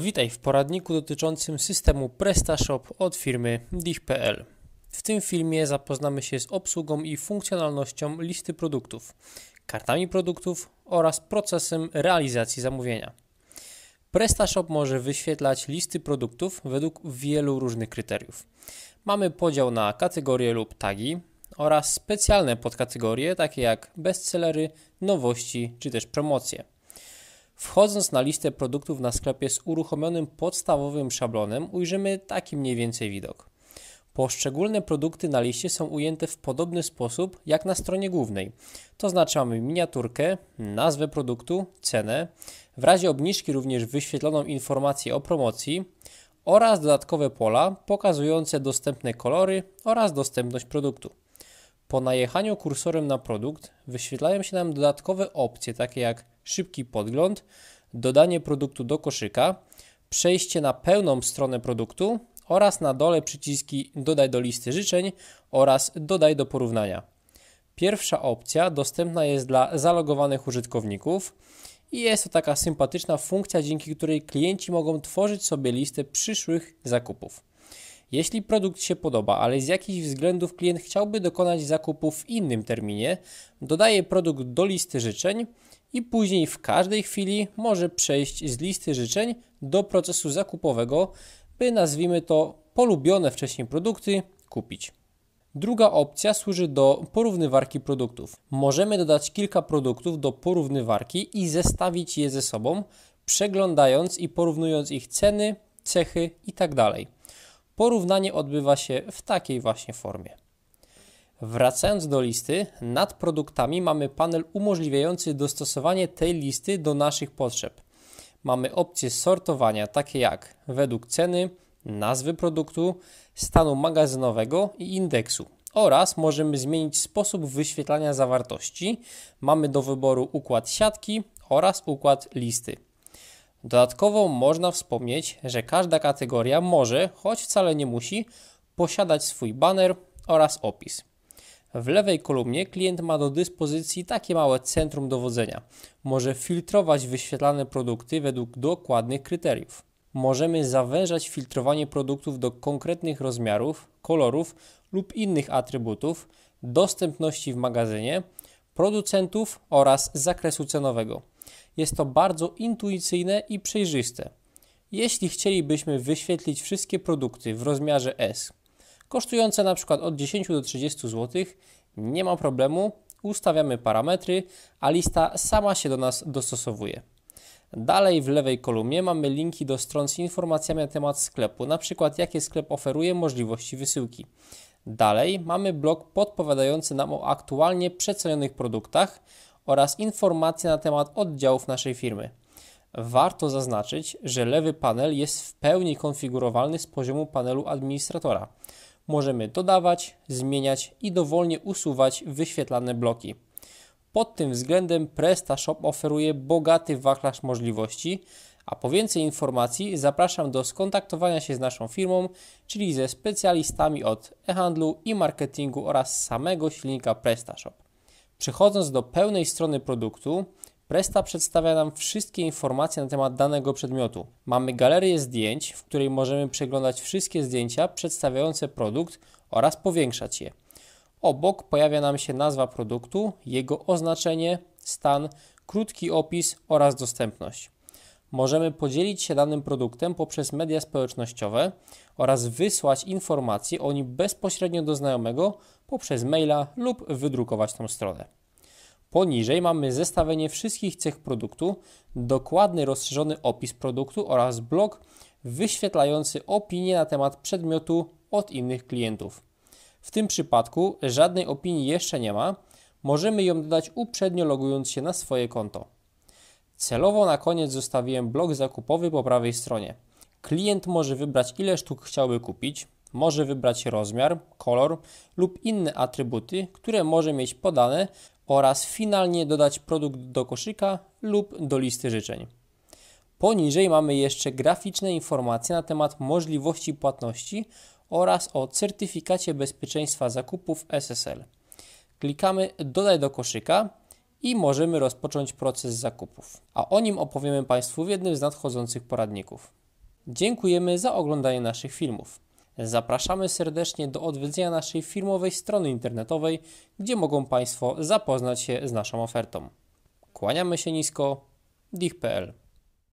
Witaj w poradniku dotyczącym systemu PrestaShop od firmy dich.pl. W tym filmie zapoznamy się z obsługą i funkcjonalnością listy produktów, kartami produktów oraz procesem realizacji zamówienia. PrestaShop może wyświetlać listy produktów według wielu różnych kryteriów. Mamy podział na kategorie lub tagi oraz specjalne podkategorie takie jak bestsellery, nowości czy też promocje. Wchodząc na listę produktów na sklepie z uruchomionym podstawowym szablonem ujrzymy taki mniej więcej widok. Poszczególne produkty na liście są ujęte w podobny sposób jak na stronie głównej. To znaczy mamy miniaturkę, nazwę produktu, cenę, w razie obniżki również wyświetloną informację o promocji oraz dodatkowe pola pokazujące dostępne kolory oraz dostępność produktu. Po najechaniu kursorem na produkt wyświetlają się nam dodatkowe opcje takie jak szybki podgląd, dodanie produktu do koszyka, przejście na pełną stronę produktu oraz na dole przyciski dodaj do listy życzeń oraz dodaj do porównania. Pierwsza opcja dostępna jest dla zalogowanych użytkowników i jest to taka sympatyczna funkcja, dzięki której klienci mogą tworzyć sobie listę przyszłych zakupów. Jeśli produkt się podoba, ale z jakichś względów klient chciałby dokonać zakupu w innym terminie, dodaje produkt do listy życzeń i później w każdej chwili może przejść z listy życzeń do procesu zakupowego, by nazwijmy to polubione wcześniej produkty kupić. Druga opcja służy do porównywarki produktów. Możemy dodać kilka produktów do porównywarki i zestawić je ze sobą, przeglądając i porównując ich ceny, cechy itd. Tak Porównanie odbywa się w takiej właśnie formie. Wracając do listy, nad produktami mamy panel umożliwiający dostosowanie tej listy do naszych potrzeb. Mamy opcje sortowania takie jak według ceny, nazwy produktu, stanu magazynowego i indeksu oraz możemy zmienić sposób wyświetlania zawartości. Mamy do wyboru układ siatki oraz układ listy. Dodatkowo można wspomnieć, że każda kategoria może, choć wcale nie musi, posiadać swój banner oraz opis. W lewej kolumnie klient ma do dyspozycji takie małe centrum dowodzenia. Może filtrować wyświetlane produkty według dokładnych kryteriów. Możemy zawężać filtrowanie produktów do konkretnych rozmiarów, kolorów lub innych atrybutów, dostępności w magazynie, producentów oraz zakresu cenowego. Jest to bardzo intuicyjne i przejrzyste. Jeśli chcielibyśmy wyświetlić wszystkie produkty w rozmiarze S, kosztujące na przykład od 10 do 30 zł, nie ma problemu, ustawiamy parametry, a lista sama się do nas dostosowuje. Dalej w lewej kolumnie mamy linki do stron z informacjami na temat sklepu, na przykład jakie sklep oferuje możliwości wysyłki. Dalej mamy blok podpowiadający nam o aktualnie przecenionych produktach oraz informacje na temat oddziałów naszej firmy. Warto zaznaczyć, że lewy panel jest w pełni konfigurowalny z poziomu panelu administratora możemy dodawać, zmieniać i dowolnie usuwać wyświetlane bloki. Pod tym względem PrestaShop oferuje bogaty wachlarz możliwości, a po więcej informacji zapraszam do skontaktowania się z naszą firmą, czyli ze specjalistami od e-handlu i marketingu oraz samego silnika PrestaShop. Przechodząc do pełnej strony produktu, Presta przedstawia nam wszystkie informacje na temat danego przedmiotu. Mamy galerię zdjęć, w której możemy przeglądać wszystkie zdjęcia przedstawiające produkt oraz powiększać je. Obok pojawia nam się nazwa produktu, jego oznaczenie, stan, krótki opis oraz dostępność. Możemy podzielić się danym produktem poprzez media społecznościowe oraz wysłać informacje o nim bezpośrednio do znajomego poprzez maila lub wydrukować tą stronę. Poniżej mamy zestawienie wszystkich cech produktu, dokładny rozszerzony opis produktu oraz blok wyświetlający opinie na temat przedmiotu od innych klientów. W tym przypadku żadnej opinii jeszcze nie ma, możemy ją dodać uprzednio logując się na swoje konto. Celowo na koniec zostawiłem blok zakupowy po prawej stronie. Klient może wybrać ile sztuk chciałby kupić, może wybrać rozmiar, kolor lub inne atrybuty, które może mieć podane oraz finalnie dodać produkt do koszyka lub do listy życzeń. Poniżej mamy jeszcze graficzne informacje na temat możliwości płatności oraz o certyfikacie bezpieczeństwa zakupów SSL. Klikamy Dodaj do koszyka i możemy rozpocząć proces zakupów, a o nim opowiemy Państwu w jednym z nadchodzących poradników. Dziękujemy za oglądanie naszych filmów. Zapraszamy serdecznie do odwiedzenia naszej firmowej strony internetowej, gdzie mogą Państwo zapoznać się z naszą ofertą. Kłaniamy się nisko, dich.pl